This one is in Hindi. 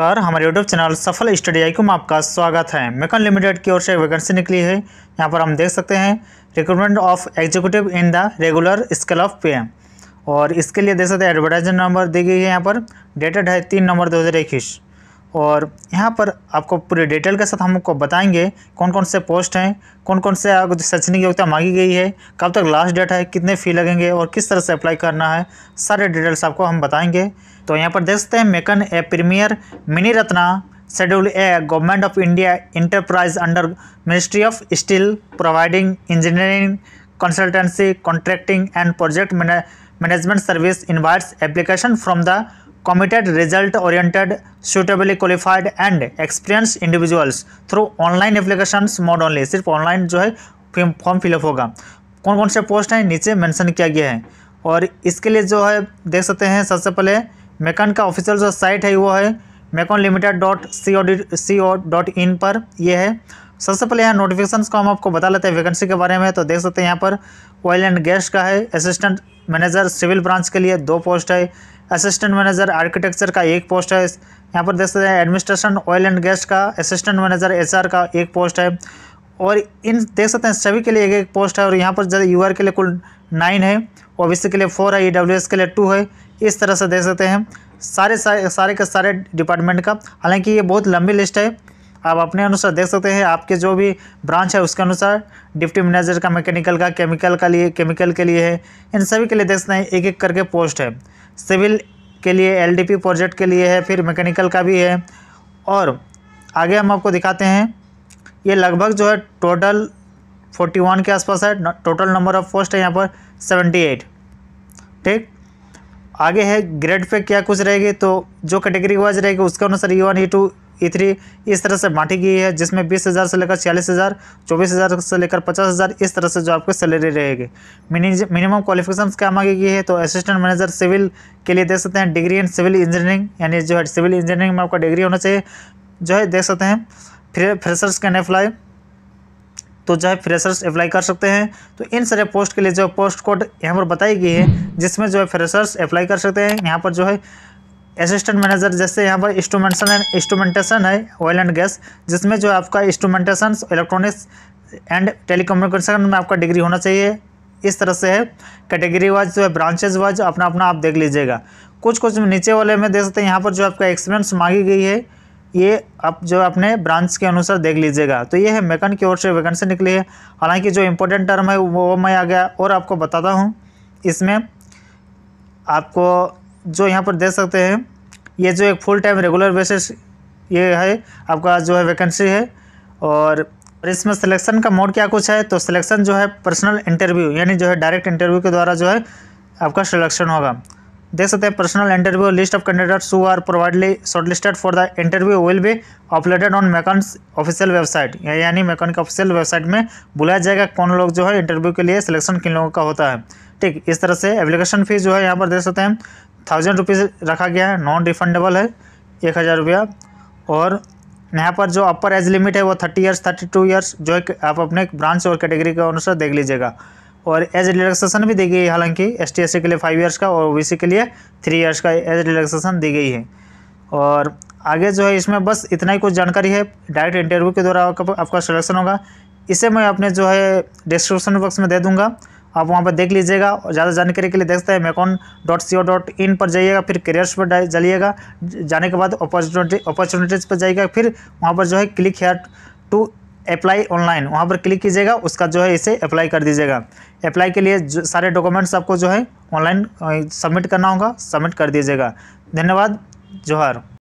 कर हमारे यूट्यूब चैनल सफल स्टडी आई में आपका स्वागत है मेकन लिमिटेड की ओर से वैकेंसी निकली है यहाँ पर हम देख सकते हैं recruitment of executive in the regular scale of pay और इसके लिए देख सकते हैं एडवर्टाइजमेंट नंबर दी गई है यहाँ पर डेटेड है तीन नंबर दो हज़ार इक्कीस और यहाँ पर आपको पूरे डिटेल के साथ हम आपको बताएंगे कौन कौन से पोस्ट हैं कौन कौन से शैक्षणिक योग्यता मांगी गई है कब तक लास्ट डेट है कितने फ़ी लगेंगे और किस तरह से अप्लाई करना है सारे डिटेल्स आपको हम बताएंगे तो यहाँ पर देख सकते हैं MECON a premier mini ratna schedule A government of India enterprise under ministry of steel providing engineering consultancy contracting and project management service invites application from the committed result oriented suitably qualified and experienced individuals through online applications mode only सिर्फ ऑनलाइन जो है फॉर्म फिलअप होगा कौन कौन से पोस्ट हैं नीचे मेंशन किया गया है और इसके लिए जो है देख सकते हैं सबसे पहले मेकन का ऑफिशियल जो साइट है वो है MECON limited dot c o d c o dot in पर ये है सबसे पहले यहाँ नोटिफिकेशन को हम आपको बता लेते हैं वैकेंसी के बारे में तो देख सकते हैं यहाँ पर ऑयल एंड गैस का है असिस्टेंट मैनेजर सिविल ब्रांच के लिए दो पोस्ट है असिस्टेंट मैनेजर आर्किटेक्चर का एक पोस्ट है यहाँ पर देख सकते हैं एडमिनिस्ट्रेशन ऑयल एंड गैस का असिस्टेंट मैनेजर एचआर का एक पोस्ट है और इन देख सकते हैं सभी के लिए एक एक पोस्ट है और यहाँ पर जैसे यू के लिए कुल नाइन है ओ के लिए फोर है ई e के लिए टू है इस तरह से देख सकते हैं सारे सारे सारे के सारे डिपार्टमेंट का हालांकि ये बहुत लंबी लिस्ट है आप अपने अनुसार देख सकते हैं आपके जो भी ब्रांच है उसके अनुसार डिप्टी मैनेजर का मैकेनिकल का केमिकल का लिए केमिकल के लिए है इन सभी के लिए देख सकते हैं एक एक करके पोस्ट है सिविल के लिए एलडीपी प्रोजेक्ट के लिए है फिर मैकेनिकल का भी है और आगे हम आपको दिखाते हैं ये लगभग जो है टोटल फोर्टी वन के आसपास है टोटल नंबर ऑफ पोस्ट है यहाँ पर सेवेंटी एट ठीक आगे है ग्रेड पे क्या कुछ रहेगी तो जो कैटेगरी वाइज रहेगी उसके अनुसार E one E two E three इस तरह से बांटी गई है जिसमें बीस हज़ार से लेकर छियालीस हज़ार चौबीस हज़ार से लेकर पचास हज़ार इस तरह से जो आपकी सैलरी रहेगी मिनिमम क्वालिफिकेशन क्या मांगी गई है तो असिस्टेंट मैनेजर सिविल के लिए देख सकते हैं डिग्री इन सिविल इंजीनियरिंग यानी जो है सिविल इंजीनियरिंग में आपका डिग्री होना चाहिए जो है देख सकते हैं फ्रेशर्स कैन अप्लाई तो जो है फ्रेशर्स अप्लाई कर सकते हैं तो इन सारे पोस्ट के लिए जो पोस्ट कोड यहाँ पर बताई गई है जिसमें जो है फ्रेशर्स अप्लाई कर सकते हैं यहाँ पर जो है असिस्टेंट मैनेजर जैसे यहाँ पर इंस्ट्रोमेंटेशन एंड इंस्ट्रोमेंटेशन है ऑयल एंड गैस जिसमें जो आपका इंस्ट्रोमेंटेशन इलेक्ट्रॉनिक्स एंड टेलीकम्युनिकेशन में आपका डिग्री होना चाहिए इस तरह से है कैटेगरी वाइज जो है ब्रांचेज वाइज अपना अपना आप देख लीजिएगा कुछ कुछ नीचे वाले में देख सकते हैं यहाँ पर जो आपका एक्सपीरियंस मांगी गई है ये आप जो अपने ब्रांच के अनुसार देख लीजिएगा तो ये है मेकन की ओर से वैकेंसी निकली है हालांकि जो इम्पोर्टेंट टर्म है वो मैं आ गया और आपको बताता हूँ इसमें आपको जो यहाँ पर देख सकते हैं ये जो एक फुल टाइम रेगुलर बेसिस ये है आपका जो है वैकेंसी है और इसमें सिलेक्शन का मोड क्या कुछ है तो सिलेक्शन जो है पर्सनल इंटरव्यू यानी जो है डायरेक्ट इंटरव्यू के द्वारा जो है आपका सिलेक्शन होगा देख सकते हैं personal interview list of candidates who are provisionally shortlisted for the interview will be uploaded on MECON official website यानी मेकन के ऑफिशियल वेबसाइट में बुलाया जाएगा कौन लोग जो है इंटरव्यू के लिए सिलेक्शन किन लोगों का होता है ठीक इस तरह से एप्लीकेशन फ़ीस जो है यहाँ पर देख सकते हैं थाउजेंड रुपीज़ रखा गया है नॉन रिफंडेबल है एक हज़ार रुपया और यहाँ पर जो अपर एज लिमिट है वो thirty years thirty two years जो है आप अपने ब्रांच और कैटेगरी के अनुसार देख लीजिएगा और एज रिलैक्सेशन भी दी गई है हालांकि एस टी के लिए फाइव ईयर्स का और ओ के लिए थ्री ईयर्स का एज रिलैक्सेशन दी गई है और आगे जो है इसमें बस इतना ही कुछ जानकारी है डायरेक्ट इंटरव्यू के द्वारा आपका सिलेक्शन होगा इसे मैं अपने जो है डिस्क्रिप्शन बॉक्स में दे दूँगा आप वहाँ पर देख लीजिएगा और ज़्यादा जानकारी के लिए देखते हैं MECON dot c o dot in पर जाइएगा फिर करियर्स पर जाइएगा जाने के बाद अपॉर्चुनिटी अपॉर्चुनिटीज़ पर जाइएगा फिर वहाँ पर जो है click here to apply online वहाँ पर क्लिक कीजिएगा उसका जो है इसे अप्लाई कर दीजिएगा अप्लाई के लिए सारे डॉक्यूमेंट्स आपको जो है ऑनलाइन सबमिट करना होगा सबमिट कर दीजिएगा धन्यवाद जोहर